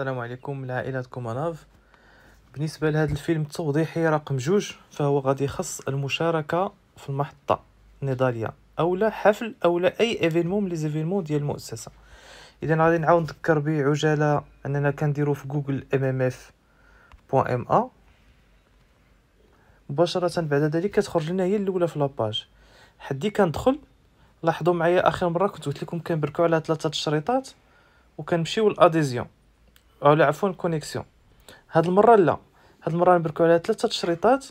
السلام عليكم العائلة كوماناف بالنسبة لهذا الفيلم التوضيحي رقم جوج فهو غادي يخص المشاركة في المحطة النضالية أو لا حفل أو لا أي ايفينمون من ليزيفينمون ديال المؤسسة إذا غادي نعاود نذكر بعجالة أننا كنديرو في جوجل ام ام اف بوان ام ا مباشرة بعد ذلك كتخرج لنا هي الأولى في لاباج حدي كندخل لاحظوا معايا اخر مره كنت قلت لكم كنبركو على ثلاثه الشريطات وكنمشيو للاديزيون ولا عفوا الكونيكسيون هاد المره لا هاد المره نبركو على ثلاثه تشريطات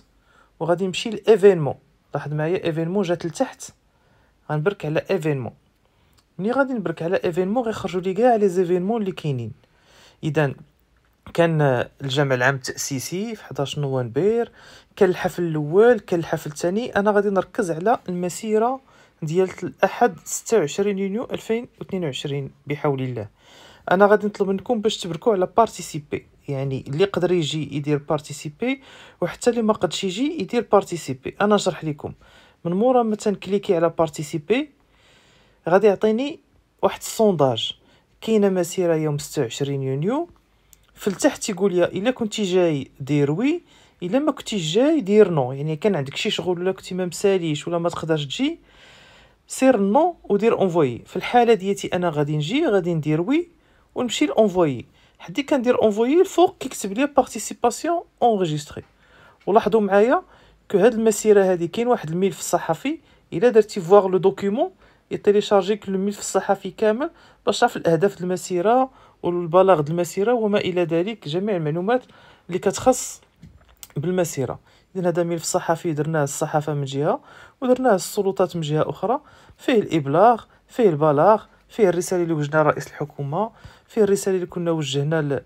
وغادي نمشي لايفينمون لاحظ معايا ايفينمون جات لتحت غنبرك على ايفينمون ملي غادي نبرك على ايفينمون غيخرجوا لي كاع لي زيفينمون اللي كاينين اذا كان الجمع العام التاسيسي في 11 نوفمبر كان الحفل الاول كان الحفل الثاني انا غادي نركز على المسيره ديال الاحد 26 يونيو 2022 بحول الله انا غادي نطلب منكم باش تبركوا على بارتيسيبي يعني اللي قدر يجي يدير بارتيسيبي وحتى اللي ما قدش يجي يدير بارتيسيبي انا نشرح لكم من مورا ما تنكليكي على بارتيسيبي غادي يعطيني واحد السونداج كاينه مسيره يوم 26 يونيو في التحت يقول يا الا كنتي جاي دير وي الا ما كنتي جاي دير نو يعني كان عندك شي شغل ولا كنتي ما مساليش ولا ما تقدرش تجي سير نو ودير اونفوي في الحاله ديالي انا غادي نجي غادي ندير وي ونمشي لانفويي حدي كندير انفوي الفوق كيكتب لي بارتيسيپاسيون اونغيستري ولاحظوا معايا كو هاد المسيره هادي كاين واحد الملف الصحفي الا درتي فوار لو دوكيومون يتيليشارجيك الملف الصحفي كامل باش تعرف الاهداف المسيره والبلاغ المسيره وما الى ذلك جميع المعلومات اللي كتخص بالمسيره اذا هذا ملف صحفي درناه الصحافه من جهه ودرناه السلطات من جهه اخرى فيه الابلاغ فيه البلاغ فيه الرساله اللي وجهنا رئيس الحكومه فيه الرساله اللي كنا وجهنا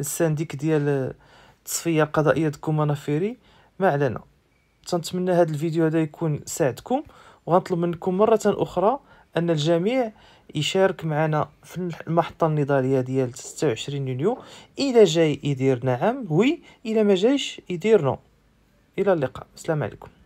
للسانديك ديال التصفيه القضائيه دكو فيري ما علينا تنتمنى هذا الفيديو هذا يكون ساعدكم وغنطلب منكم مره اخرى ان الجميع يشارك معنا في المحطه النضاليه ديال 26 يونيو الى جاي يدير نعم وي الى ما جايش يدير نو الى اللقاء السلام عليكم